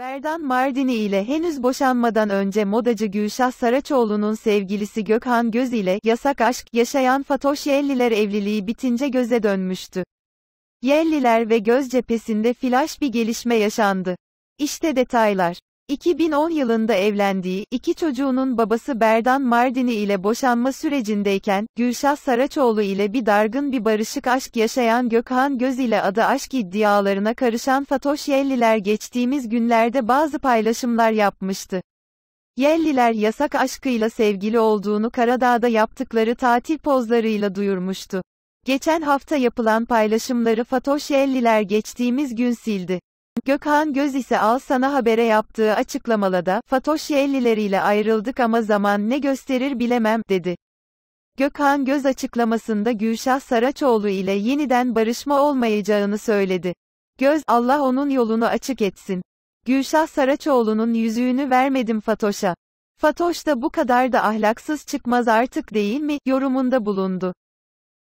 Berdan Mardini ile henüz boşanmadan önce modacı Gülşah Saraçoğlu'nun sevgilisi Gökhan Göz ile yasak aşk yaşayan Fatoş Yelliler evliliği bitince göze dönmüştü. Yelliler ve Göz cephesinde flaş bir gelişme yaşandı. İşte detaylar. 2010 yılında evlendiği, iki çocuğunun babası Berdan Mardini ile boşanma sürecindeyken, Gülşah Saraçoğlu ile bir dargın bir barışık aşk yaşayan Gökhan Göz ile adı aşk iddialarına karışan Fatoş Yelliler geçtiğimiz günlerde bazı paylaşımlar yapmıştı. Yelliler yasak aşkıyla sevgili olduğunu Karadağ'da yaptıkları tatil pozlarıyla duyurmuştu. Geçen hafta yapılan paylaşımları Fatoş Yelliler geçtiğimiz gün sildi. Gökhan Göz ise Al Sana Haber'e yaptığı açıklamalada, Fatoş Yellileriyle ayrıldık ama zaman ne gösterir bilemem, dedi. Gökhan Göz açıklamasında Gülşah Saraçoğlu ile yeniden barışma olmayacağını söyledi. Göz, Allah onun yolunu açık etsin. Gülşah Saraçoğlu'nun yüzüğünü vermedim Fatoş'a. Fatoş da bu kadar da ahlaksız çıkmaz artık değil mi, yorumunda bulundu.